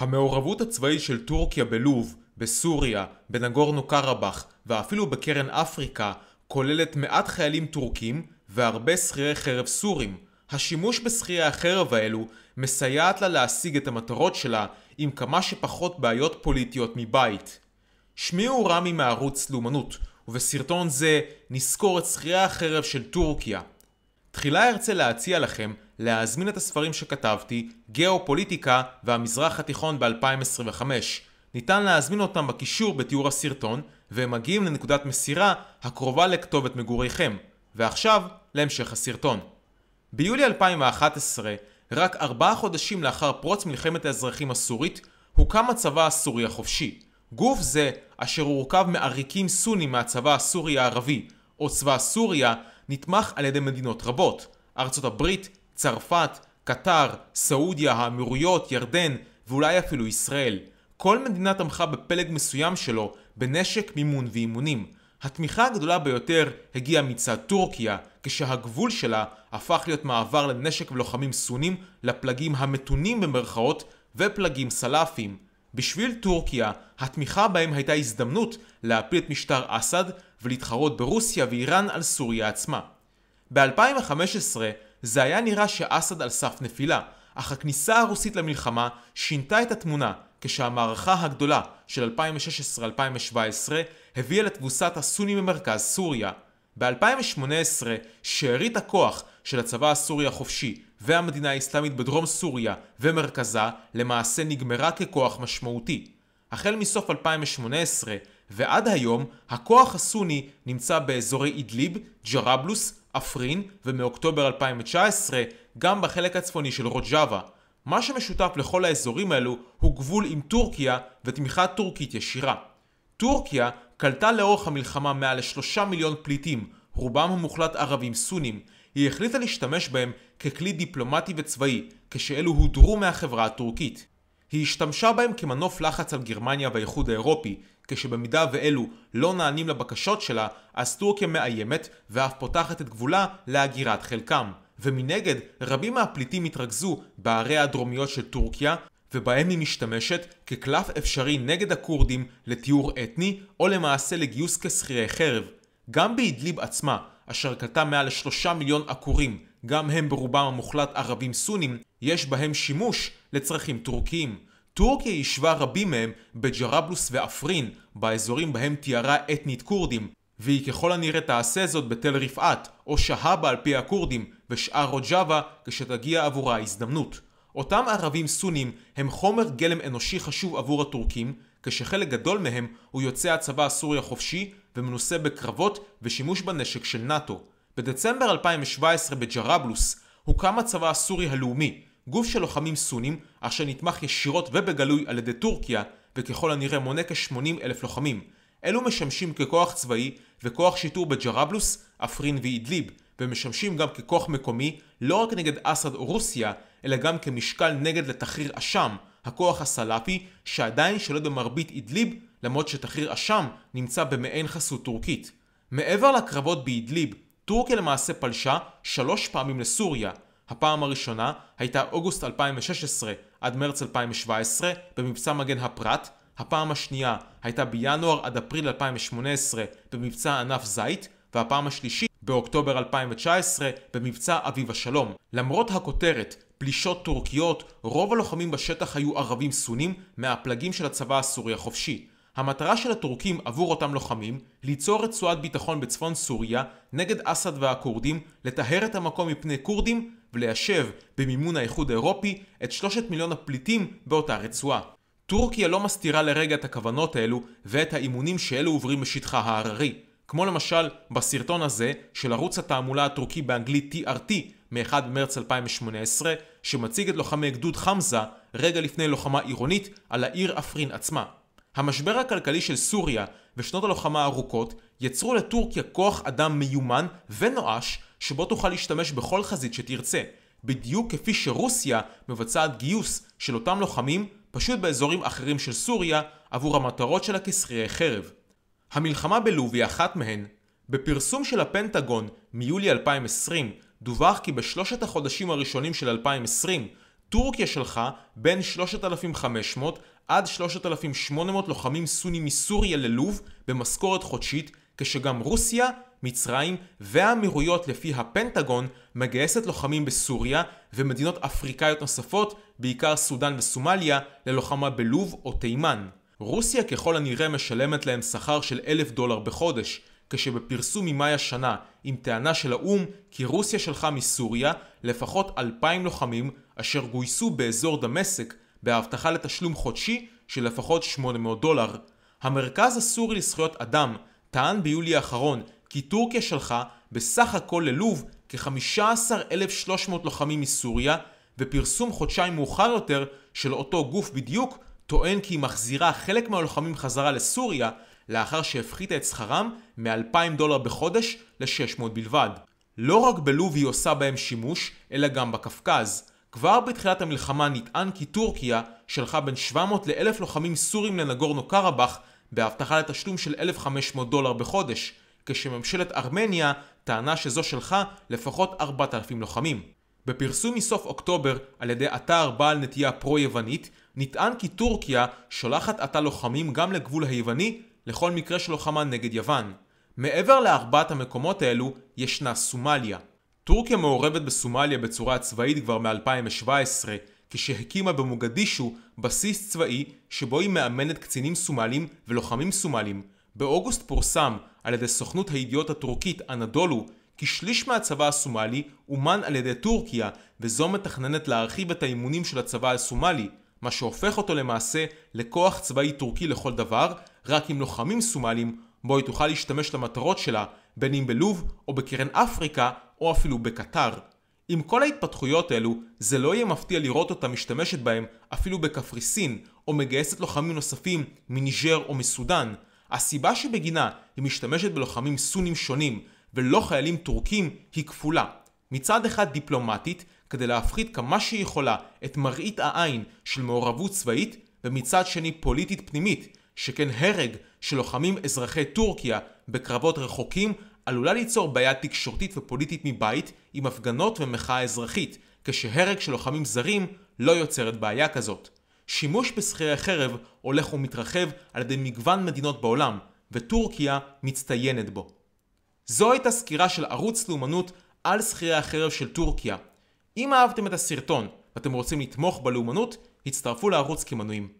המעורבות הצבאית של טורקיה בלוב, בסוריה, בנגורנו קרבאח ואפילו בקרן אפריקה כוללת מעט חיילים טורקים והרבה שכירי חרב סורים. השימוש בשכירי החרב האלו מסייעת לה להשיג את המטרות שלה עם כמה שפחות בעיות פוליטיות מבית. שמי הוא רמי מערוץ לאומנות, ובסרטון זה נסקור את שכירי החרב של טורקיה. תחילה ארצה להציע לכם להזמין את הספרים שכתבתי, גיאופוליטיקה והמזרח התיכון ב-2025. ניתן להזמין אותם בקישור בתיאור הסרטון, והם מגיעים לנקודת מסירה הקרובה לכתובת מגוריכם. ועכשיו, להמשך הסרטון. ביולי 2011, רק ארבעה חודשים לאחר פרוץ מלחמת האזרחים הסורית, הוקם הצבא הסורי החופשי. גוף זה, אשר הורכב מעריקים סונים מהצבא הסורי הערבי, או צבא סוריה, נתמך על ידי מדינות רבות. ארצות הברית, צרפת, קטר, סעודיה, האמירויות, ירדן ואולי אפילו ישראל. כל מדינה תמכה בפלג מסוים שלו בנשק, מימון ואימונים. התמיכה הגדולה ביותר הגיעה מצד טורקיה, כשהגבול שלה הפך להיות מעבר לנשק ולוחמים סונים לפלגים המתונים במרכאות ופלגים סלאפים. בשביל טורקיה, התמיכה בהם הייתה הזדמנות להפיל את משטר אסד ולהתחרות ברוסיה ואיראן על סוריה עצמה. ב-2015 זה היה נראה שאסד על סף נפילה, אך הכניסה הרוסית למלחמה שינתה את התמונה כשהמערכה הגדולה של 2016-2017 הביאה לתבוסת הסונים במרכז סוריה. ב-2018 שארית הכוח של הצבא הסורי החופשי והמדינה האסלאמית בדרום סוריה ומרכזה למעשה נגמרה ככוח משמעותי. החל מסוף 2018 ועד היום הכוח הסוני נמצא באזורי אידליב, ג'רבלוס, אפרין, ומאוקטובר 2019 גם בחלק הצפוני של רוג'אווה. מה שמשותף לכל האזורים האלו הוא גבול עם טורקיה ותמיכה טורקית ישירה. טורקיה קלטה לאורך המלחמה מעל לשלושה מיליון פליטים, רובם המוחלט ערבים סונים. היא החליטה להשתמש בהם ככלי דיפלומטי וצבאי, כשאלו הודרו מהחברה הטורקית. היא השתמשה בהם כמנוף לחץ על גרמניה והאיחוד האירופי, כשבמידה ואלו לא נענים לבקשות שלה, אז טורקיה מאיימת ואף פותחת את גבולה להגירת חלקם. ומנגד, רבים מהפליטים התרכזו בערי הדרומיות של טורקיה, ובהם היא משתמשת כקלף אפשרי נגד הכורדים לטיהור אתני, או למעשה לגיוס כשכירי חרב. גם באידליב עצמה, אשר קלטה מעל לשלושה מיליון עקורים, גם הם ברובם המוחלט ערבים סונים, יש בהם שימוש לצרכים טורקיים. טורקיה יישבה רבים מהם בג'רבלוס ואפרין, באזורים בהם תיארה אתנית כורדים, והיא ככל הנראה תעשה זאת בתל רפאת, או שהבה על פי הכורדים, ושאר רוג'אבה, כשתגיע עבורה ההזדמנות. אותם ערבים סונים הם חומר גלם אנושי חשוב עבור הטורקים, כשחלק גדול מהם הוא יוצא הצבא הסורי החופשי ומנוסה בקרבות ושימוש בנשק של נאט"ו. בדצמבר 2017 בג'רבלוס הוקם הצבא הסורי הלאומי, גוף של לוחמים סונים, אך שנתמך ישירות ובגלוי על ידי טורקיה, וככל הנראה מונה כ-80 אלף לוחמים. אלו משמשים ככוח צבאי וכוח שיטור בג'רבלוס, אפרין ואידליב, ומשמשים גם ככוח מקומי לא רק נגד אסד או רוסיה, אלא גם כמשקל נגד לתחריר אשם, הכוח הסלאפי, שעדיין שולט במרבית אידליב, למרות שתחריר אשם נמצא במעין חסות טורקית. מעבר לקרבות באידליב, טורקיה למעשה פלשה שלוש פעמים לסוריה, הפעם הראשונה הייתה אוגוסט 2016 עד מרץ 2017 במבצע מגן הפרט, הפעם השנייה הייתה בינואר עד אפריל 2018 במבצע ענף זית, והפעם השלישית באוקטובר 2019 במבצע אביב השלום. למרות הכותרת פלישות טורקיות, רוב הלוחמים בשטח היו ערבים סונים מהפלגים של הצבא הסורי החופשי. המטרה של הטורקים עבור אותם לוחמים ליצור רצועת ביטחון בצפון סוריה נגד אסד והכורדים, לטהר את המקום מפני כורדים וליישב במימון האיחוד האירופי את שלושת מיליון הפליטים באותה רצועה. טורקיה לא מסתירה לרגע את הכוונות האלו ואת האימונים שאלו עוברים בשטחה ההררי, כמו למשל בסרטון הזה של ערוץ התעמולה הטורקי באנגלית TRT מ-1 במרץ 2018, שמציג את לוחמי גדוד חמזה רגע לפני לוחמה עירונית על העיר אפרין עצמה. המשבר הכלכלי של סוריה ושנות הלוחמה הארוכות יצרו לטורקיה כוח אדם מיומן ונואש שבו תוכל להשתמש בכל חזית שתרצה, בדיוק כפי שרוסיה מבצעת גיוס של אותם לוחמים פשוט באזורים אחרים של סוריה עבור המטרות שלה כשכירי חרב. המלחמה בלוב היא אחת מהן. בפרסום של הפנטגון מיולי 2020 דווח כי בשלושת החודשים הראשונים של 2020 טורקיה שלחה בין 3,500 עד 3,800 לוחמים סונים מסוריה ללוב במשכורת חודשית כשגם רוסיה, מצרים והאמירויות לפי הפנטגון מגייסת לוחמים בסוריה ומדינות אפריקאיות נוספות, בעיקר סודאן וסומליה, ללוחמה בלוב או תימן. רוסיה ככל הנראה משלמת להם שכר של אלף דולר בחודש, כשבפרסום ממאי השנה עם טענה של האו"ם כי רוסיה שלחה מסוריה לפחות אלפיים לוחמים אשר גויסו באזור דמשק בהבטחה לתשלום חודשי של לפחות 800 דולר. המרכז הסורי לזכויות אדם טען ביולי האחרון כי טורקיה שלחה בסך הכל ללוב כ-15,300 לוחמים מסוריה, ופרסום חודשיים מאוחר יותר של אותו גוף בדיוק טוען כי היא מחזירה חלק מהלוחמים חזרה לסוריה לאחר שהפחיתה את שכרם מ-2,000 דולר בחודש ל-600 בלבד. לא רק בלוב היא עושה בהם שימוש, אלא גם בקפקז. כבר בתחילת המלחמה נטען כי טורקיה שלחה בין 700 ל-1,000 לוחמים סורים לנגורנו קרבאח בהבטחה לתשלום של 1,500 דולר בחודש, כשממשלת ארמניה טענה שזו שלחה לפחות 4,000 לוחמים. בפרסום מסוף אוקטובר על ידי אתר בעל נטייה פרו-יוונית, נטען כי טורקיה שולחת עתה לוחמים גם לגבול היווני לכל מקרה של לוחמה נגד יוון. מעבר לארבעת המקומות האלו, ישנה סומליה. טורקיה מעורבת בסומליה בצורה צבאית כבר מ-2017, כשהקימה במוגדישו בסיס צבאי שבו היא מאמנת קצינים סומלים ולוחמים סומלים. באוגוסט פורסם על ידי סוכנות הידיעות הטורקית אנדולו כי שליש מהצבא הסומלי אומן על ידי טורקיה וזו מתכננת להרחיב את האימונים של הצבא הסומלי, מה שהופך אותו למעשה לכוח צבאי טורקי לכל דבר, רק עם לוחמים סומלים בו היא תוכל להשתמש למטרות שלה בין אם בלוב או בקרן אפריקה או אפילו בקטר. עם כל ההתפתחויות אלו, זה לא יהיה מפתיע לראות אותה משתמשת בהם אפילו בקפריסין, או מגייסת לוחמים נוספים מניג'ר או מסודאן. הסיבה שבגינה היא משתמשת בלוחמים סונים שונים, ולא חיילים טורקים, היא כפולה. מצד אחד דיפלומטית, כדי להפחית כמה שהיא יכולה את מראית העין של מעורבות צבאית, ומצד שני פוליטית פנימית, שכן הרג של לוחמים אזרחי טורקיה בקרבות רחוקים עלולה ליצור בעיה תקשורתית ופוליטית מבית עם הפגנות ומחאה אזרחית, כשהרג של לוחמים זרים לא יוצרת בעיה כזאת. שימוש בשכירי חרב הולך ומתרחב על ידי מגוון מדינות בעולם, וטורקיה מצטיינת בו. זו הייתה סקירה של ערוץ לאומנות על שכירי החרב של טורקיה. אם אהבתם את הסרטון ואתם רוצים לתמוך בלאומנות, הצטרפו לערוץ כמנויים.